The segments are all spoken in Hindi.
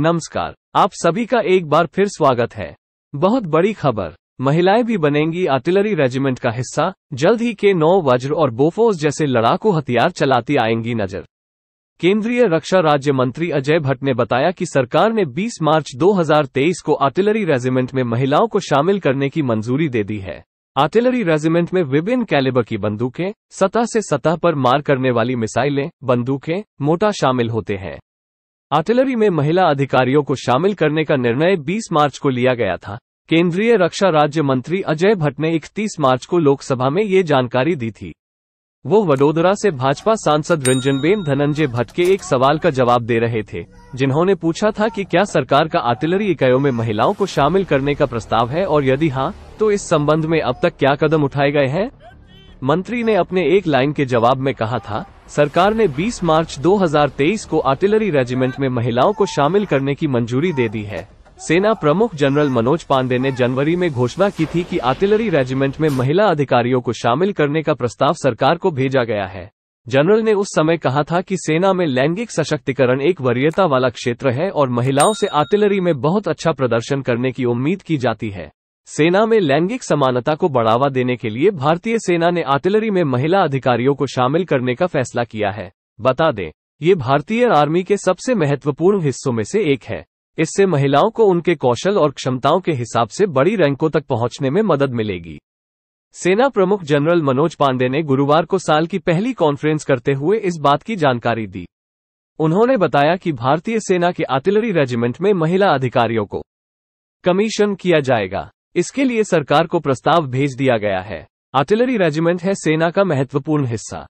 नमस्कार आप सभी का एक बार फिर स्वागत है बहुत बड़ी खबर महिलाएं भी बनेंगी आर्टिलरी रेजिमेंट का हिस्सा जल्द ही के नौ वज्र और बोफोस जैसे लड़ाकू हथियार चलाती आएंगी नजर केंद्रीय रक्षा राज्य मंत्री अजय भट्ट ने बताया कि सरकार ने 20 मार्च 2023 को आर्टिलरी रेजिमेंट में महिलाओं को शामिल करने की मंजूरी दे दी है आर्टिलरी रेजिमेंट में विभिन्न कैलिबर की बंदूकें सतह से सतह पर मार करने वाली मिसाइलें बंदूकें मोटा शामिल होते हैं आर्टिलरी में महिला अधिकारियों को शामिल करने का निर्णय 20 मार्च को लिया गया था केंद्रीय रक्षा राज्य मंत्री अजय भट्ट ने 31 मार्च को लोकसभा में ये जानकारी दी थी वो वडोदरा से भाजपा सांसद रंजनबेन धनंजय भट्ट के एक सवाल का जवाब दे रहे थे जिन्होंने पूछा था कि क्या सरकार का आर्टिलरी इकाइयों में महिलाओं को शामिल करने का प्रस्ताव है और यदि हाँ तो इस संबंध में अब तक क्या कदम उठाए गए हैं मंत्री ने अपने एक लाइन के जवाब में कहा था सरकार ने 20 मार्च 2023 को आर्टिलरी रेजिमेंट में महिलाओं को शामिल करने की मंजूरी दे दी है सेना प्रमुख जनरल मनोज पांडे ने जनवरी में घोषणा की थी कि आर्टिलरी रेजिमेंट में महिला अधिकारियों को शामिल करने का प्रस्ताव सरकार को भेजा गया है जनरल ने उस समय कहा था कि सेना में लैंगिक सशक्तिकरण एक वरीयता वाला क्षेत्र है और महिलाओं से आर्टिलरी में बहुत अच्छा प्रदर्शन करने की उम्मीद की जाती है सेना में लैंगिक समानता को बढ़ावा देने के लिए भारतीय सेना ने आर्टिलरी में महिला अधिकारियों को शामिल करने का फैसला किया है बता दें ये भारतीय आर्मी के सबसे महत्वपूर्ण हिस्सों में से एक है इससे महिलाओं को उनके कौशल और क्षमताओं के हिसाब से बड़ी रैंकों तक पहुंचने में मदद मिलेगी सेना प्रमुख जनरल मनोज पांडे ने गुरुवार को साल की पहली कॉन्फ्रेंस करते हुए इस बात की जानकारी दी उन्होंने बताया कि भारतीय सेना के आर्टिलरी रेजिमेंट में महिला अधिकारियों को कमीशन किया जाएगा इसके लिए सरकार को प्रस्ताव भेज दिया गया है आर्टिलरी रेजिमेंट है सेना का महत्वपूर्ण हिस्सा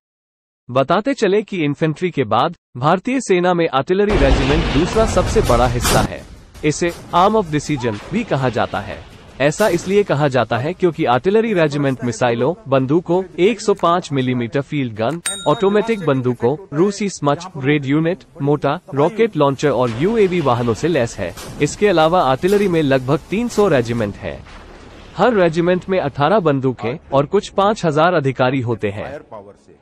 बताते चले कि इन्फेंट्री के बाद भारतीय सेना में आर्टिलरी रेजिमेंट दूसरा सबसे बड़ा हिस्सा है इसे आर्म ऑफ डिसीजन भी कहा जाता है ऐसा इसलिए कहा जाता है क्योंकि आर्टिलरी रेजिमेंट मिसाइलों बंदूकों 105 मिलीमीटर फील्ड गन ऑटोमेटिक बंदूकों रूसी स्मच ग्रेड यूनिट मोटा रॉकेट लॉन्चर और यूएवी वाहनों से लैस है इसके अलावा आर्टिलरी में लगभग 300 रेजिमेंट है हर रेजिमेंट में 18 बंदूकें और कुछ 5000 अधिकारी होते हैं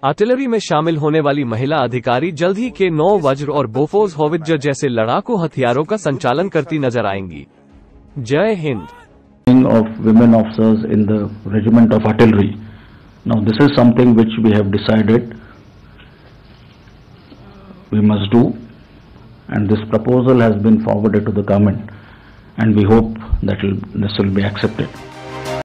आर्टिलरी में शामिल होने वाली महिला अधिकारी जल्द ही के नौ वज्र और बोफोज होविजर जैसे लड़ाकू हथियारों का संचालन करती नजर आएंगी जय Hind of women officers in the regiment of artillery. Now this is something which we have decided we must do and this proposal has been forwarded to the government and we hope that this will be accepted.